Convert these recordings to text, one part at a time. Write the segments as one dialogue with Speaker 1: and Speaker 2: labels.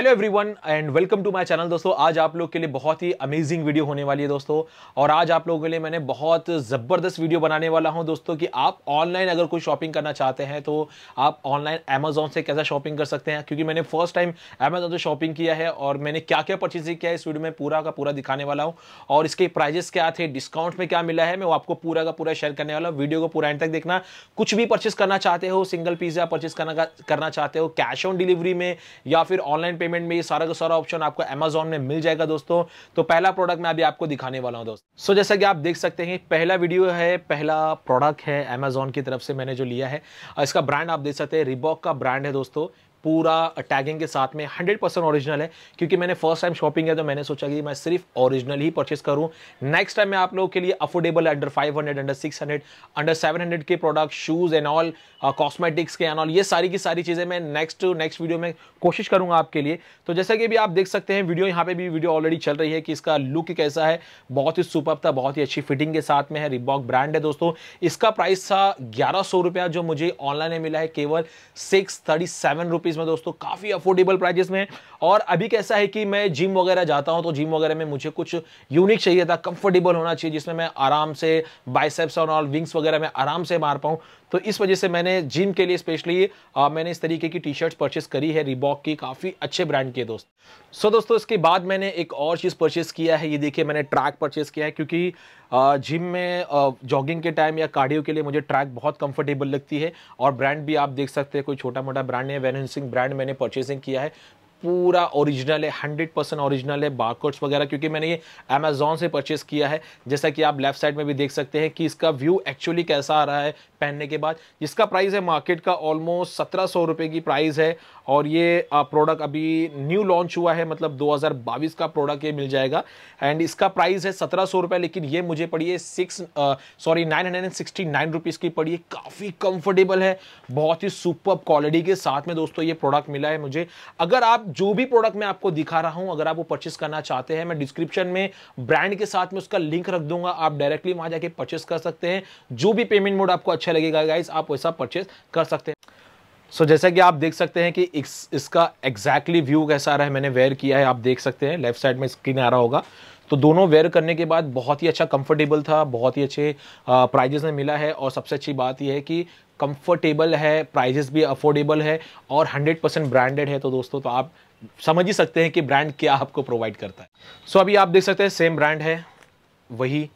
Speaker 1: hello everyone and welcome to my channel दोस्तों आज आप लोग के लिए बहुत ही अमेजिंग वीडियो होने वाली है दोस्तों और आज आप लोगों के लिए मैंने बहुत ज़बरदस्त वीडियो बनाने वाला हूं दोस्तों कि आप ऑनलाइन अगर कोई शॉपिंग करना चाहते हैं तो आप ऑनलाइन अमेजोन से कैसा शॉपिंग कर सकते हैं क्योंकि मैंने फर्स्ट टाइम अमेजोन से शॉपिंग किया है और मैंने क्या क्या परचेजिंग किया है इस वीडियो में पूरा का पूरा दिखाने वाला हूँ और इसके प्राइजेस क्या थे डिस्काउंट में क्या मिला है मैं आपको पूरा का पूरा शेयर करने वाला हूँ वीडियो को पूरा एंड तक देखना कुछ भी परचेस करना चाहते हो सिंगल पिज्जा परचेस करना करना चाहते हो कैश ऑन डिलीवरी में या फिर ऑनलाइन पेमेंट में ये सारा का सारा ऑप्शन आपको अमेजोन में मिल जाएगा दोस्तों तो पहला प्रोडक्ट मैं अभी आपको दिखाने वाला हूँ दोस्तों सो जैसा कि आप देख सकते हैं पहला वीडियो है पहला प्रोडक्ट है अमेजोन की तरफ से मैंने जो लिया है इसका ब्रांड आप देख सकते हैं रिबॉक का ब्रांड है दोस्तों पूरा टैगिंग के साथ में 100 परसेंट ऑरिजिनल है क्योंकि मैंने फर्स्ट टाइम शॉपिंग किया तो मैंने सोचा कि मैं सिर्फ ऑरिजिनल ही परचेस करूं नेक्स्ट टाइम मैं आप लोगों के लिए अफोर्डेबल अंडर 500 अंडर 600 अंडर 700 के product shoes and all cosmetics के एंड ऑल ये सारी की सारी चीज़ें मैं नेक्स्ट नेक्स्ट वीडियो में कोशिश करूँगा आपके लिए तो जैसा कि भी आप देख सकते हैं वीडियो यहाँ पर भी वीडियो ऑलरेडी चल रही है कि इसका लुक कैसा है बहुत ही सुपर था बहुत ही अच्छी फिटिंग के साथ में है रिबॉक ब्रांड है दोस्तों इसका प्राइस था ग्यारह जो मुझे ऑनलाइन में मिला है केवल सिक्स थर्टी रुपीज़ में दोस्तों काफ़ी अफोर्डेबल प्राइजेस में और अभी कैसा है कि मैं जिम वगैरह जाता हूं तो जिम वगैरह में मुझे कुछ यूनिक चाहिए था कंफर्टेबल होना चाहिए जिसमें मैं आराम से बाइसेप्स और विंग्स वगैरह में आराम से मार पाऊं तो इस वजह से मैंने जिम के लिए स्पेशली मैंने इस तरीके की टी शर्ट परचेस करी है रिबॉक की काफ़ी अच्छे ब्रांड के दोस्त सो so, दोस्तों इसके बाद मैंने एक और चीज़ परचेस किया है ये देखिए मैंने ट्रैक परचेस किया है क्योंकि जिम में जॉगिंग के टाइम या कार्डियो के लिए मुझे ट्रैक बहुत कंफर्टेबल लगती है और ब्रांड भी आप देख सकते हैं कोई छोटा मोटा ब्रांड है वेनसिंग ब्रांड मैंने परचेसिंग किया है पूरा ओरिजिनल है हंड्रेड परसेंट ओरिजिनल है बारकोड्स वगैरह क्योंकि मैंने ये अमेजोन से परचेस किया है जैसा कि आप लेफ्ट साइड में भी देख सकते हैं कि इसका व्यू एक्चुअली कैसा आ रहा है पहनने के बाद जिसका प्राइस है मार्केट का ऑलमोस्ट सत्रह सौ रुपये की प्राइस है और ये प्रोडक्ट अभी न्यू लॉन्च हुआ है मतलब दो का प्रोडक्ट ये मिल जाएगा एंड इसका प्राइस है सत्रह सौ रुपये लेकिन ये मुझे पड़ी है six sorry nine hundred and sixty nine rupees की पड़ी है काफ़ी कंफर्टेबल है बहुत ही सुपर क्वालिटी के साथ में दोस्तों ये प्रोडक्ट मिला है मुझे अगर आप जो भी प्रोडक्ट मैं आपको दिखा रहा हूं अगर आप वो परचेस करना चाहते हैं मैं डिस्क्रिप्शन में ब्रांड के साथ में उसका लिंक रख दूंगा आप डायरेक्टली वहां जाके परचेस कर सकते हैं जो भी पेमेंट मोड आपको अच्छा लगेगा गाइज आप वैसा परचेस कर सकते हैं सो so, जैसा कि आप देख सकते हैं कि इस, इसका एग्जैक्टली व्यू कैसा रहा है मैंने वेयर किया है आप देख सकते हैं लेफ्ट साइड में स्क्रीन आ रहा होगा तो दोनों वेयर करने के बाद बहुत ही अच्छा कंफर्टेबल था बहुत ही अच्छे प्राइजेस में मिला है और सबसे अच्छी बात यह है कि कंफर्टेबल है प्राइजेस भी अफोर्डेबल है और 100% ब्रांडेड है तो दोस्तों तो आप समझ ही सकते हैं कि ब्रांड क्या आपको प्रोवाइड करता है सो so, अभी आप देख सकते हैं सेम ब्रांड है वही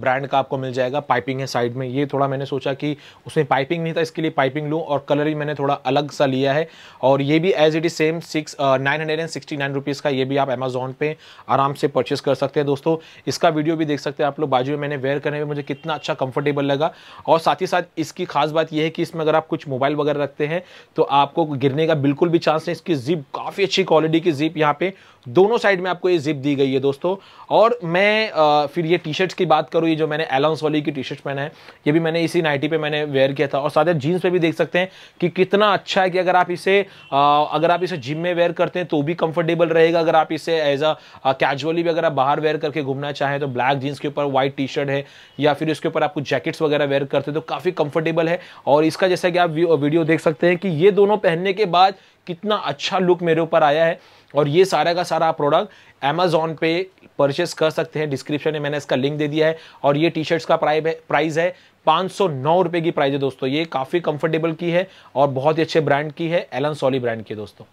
Speaker 1: ब्रांड का आपको मिल जाएगा पाइपिंग है साइड में ये थोड़ा मैंने सोचा कि उसमें पाइपिंग नहीं था इसके लिए पाइपिंग लूँ और कलर भी मैंने थोड़ा अलग सा लिया है और ये भी as it is same six nine hundred and sixty nine rupees का ये भी आप अमेजोन पे आराम से परचेस कर सकते हैं दोस्तों इसका वीडियो भी देख सकते हैं आप लोग बाजू में मैंने वेयर करने में मुझे कितना अच्छा कंफर्टेबल लगा और साथ ही साथ इसकी खास बात यह है कि इसमें अगर आप कुछ मोबाइल वगैरह रखते हैं तो आपको गिरने का बिल्कुल भी चांस नहीं इसकी जिप काफ़ी अच्छी क्वालिटी की जिप यहाँ पे दोनों साइड में आपको ये जिप दी गई है दोस्तों और मैं uh, फिर ये टी शर्ट्स की बात करूँ हुई जो मैंने एलॉन्स वाली की टी शर्ट पहना है ये भी मैंने इसी नाइटी पे मैंने वेयर किया था और साथ ही जीन्स पे भी देख सकते हैं कि कितना अच्छा है कि अगर आप इसे आ, अगर आप इसे जिम में वेयर करते हैं तो भी कंफर्टेबल रहेगा अगर आप इसे एज अ कैजुअली भी अगर आप बाहर वेयर करके घूमना चाहें तो ब्लैक जीन्स के ऊपर व्हाइट टी शर्ट है या फिर इसके ऊपर आपको जैकेट्स वगैरह वेयर करते हैं तो काफ़ी कंफर्टेबल है और इसका जैसा कि आप वीडियो देख सकते हैं कि ये दोनों पहनने के बाद कितना अच्छा लुक मेरे ऊपर आया है और ये सारा का सारा प्रोडक्ट अमेजोन पे परचेस कर सकते हैं डिस्क्रिप्शन में मैंने इसका लिंक दे दिया है और ये टी शर्ट्स का प्राइस है प्राइस है पाँच सौ नौ की प्राइस है दोस्तों ये काफ़ी कंफर्टेबल की है और बहुत ही अच्छे ब्रांड की है एलन सॉली ब्रांड की दोस्तों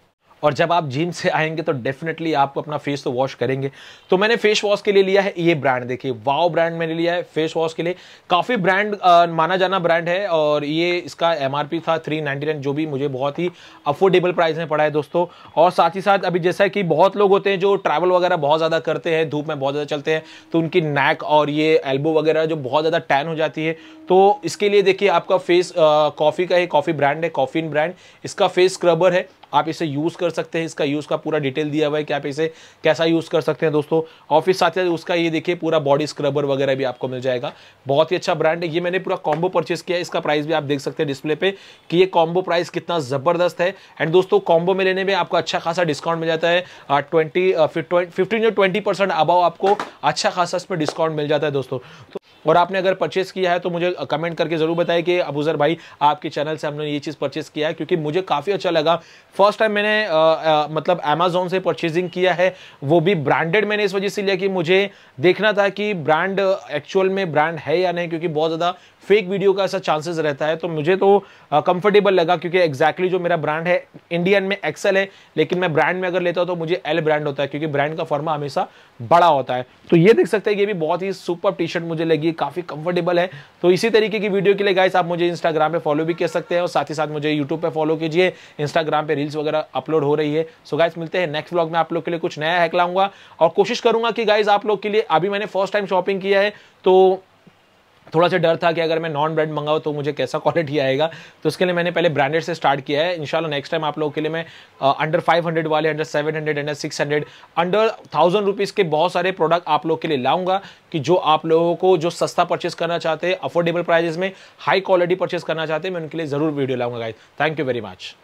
Speaker 1: और जब आप जिम से आएंगे तो डेफिनेटली आपको अपना फेस तो वॉश करेंगे तो मैंने फेस वॉश के लिए लिया है ये ब्रांड देखिए वाओ ब्रांड मैंने लिया है फेस वॉश के लिए काफ़ी ब्रांड आ, माना जाना ब्रांड है और ये इसका एम था थ्री जो भी मुझे बहुत ही अफोर्डेबल प्राइस में पड़ा है दोस्तों और साथ ही साथ अभी जैसा कि बहुत लोग होते हैं जो ट्रैवल वगैरह बहुत ज़्यादा करते हैं धूप में बहुत ज़्यादा चलते हैं तो उनकी नैक और ये एल्बो वगैरह जो बहुत ज़्यादा टैन हो जाती है तो इसके लिए देखिए आपका फेस कॉफ़ी का ही कॉफ़ी ब्रांड है कॉफिन ब्रांड इसका फेस स्क्रबर है आप इसे यूज़ कर सकते हैं इसका यूज़ का पूरा डिटेल दिया हुआ है कि आप इसे कैसा यूज़ कर सकते हैं दोस्तों और फिर साथ ही उसका ये देखिए पूरा बॉडी स्क्रबर वगैरह भी आपको मिल जाएगा बहुत ही अच्छा ब्रांड है ये मैंने पूरा कॉम्बो परचेस किया इसका प्राइस भी आप देख सकते हैं डिस्प्ले पे कि ये कॉम्बो प्राइस कितना ज़बरदस्त है एंड दोस्तों कॉम्बो में लेने में आपको अच्छा खासा डिस्काउंट मिल जाता है ट्वेंटी फिफ्टीन या ट्वेंटी परसेंट अबाव आपको अच्छा खासा इसमें डिस्काउंट मिल जाता है दोस्तों तो और आपने अगर परचेस किया है तो मुझे कमेंट करके ज़रूर बताएं कि अबूज़र भाई आपके चैनल से हमने ये चीज़ परचेस किया है क्योंकि मुझे काफ़ी अच्छा लगा फर्स्ट टाइम मैंने आ, आ, मतलब अमेजोन से परचेजिंग किया है वो भी ब्रांडेड मैंने इस वजह से लिया कि मुझे देखना था कि ब्रांड एक्चुअल में ब्रांड है या नहीं क्योंकि बहुत ज़्यादा फेक वीडियो का ऐसा चांसेस रहता है तो मुझे तो कंफर्टेबल लगा क्योंकि एग्जैक्टली जो मेरा ब्रांड है इंडियन में एक्सेल है लेकिन मैं ब्रांड में अगर लेता हूँ तो मुझे एल ब्रांड होता है क्योंकि ब्रांड का फॉर्मा हमेशा बड़ा होता है तो ये देख सकते हैं ये भी बहुत ही सुपर टी शर्ट मुझे लगी काफ़ी कंफर्टेबल है तो इसी तरीके की वीडियो के लिए गाइस आप मुझे इंस्टाग्राम पर फॉलो भी कर सकते हैं और साथ ही साथ मुझे यूट्यूब पर फॉलो कीजिए इंस्टाग्राम पर रील्स वगैरह अपलोड हो रही है सो गाइस मिलते हैं नेक्स्ट ब्लॉग में आप लोग के लिए कुछ नया हैक लाऊंगा और कोशिश करूंगा कि गाइज आप लोग के लिए अभी मैंने फर्स्ट टाइम शॉपिंग किया है तो थोड़ा सा डर था कि अगर मैं नॉन ब्रांड मंगाऊँ तो मुझे कैसा क्वालिटी आएगा तो उसके लिए मैंने पहले ब्रांडेड से स्टार्ट किया है इनशाला नेक्स्ट टाइम आप लोगों के लिए मैं अंडर फाइव हंड्रेड वाले under seven hundred under six hundred under thousand rupees के बहुत सारे प्रोडक्ट आप लोग के लिए लाऊंगा कि जो आप लोगों को जो सस्ता परचेस करना चाहते हैं अफोर्डेबल प्राइजेस में हाई क्वालिटी परचेस करना चाहते हैं मैं उनके लिए ज़रूर वीडियो लाऊंगा guys thank you very much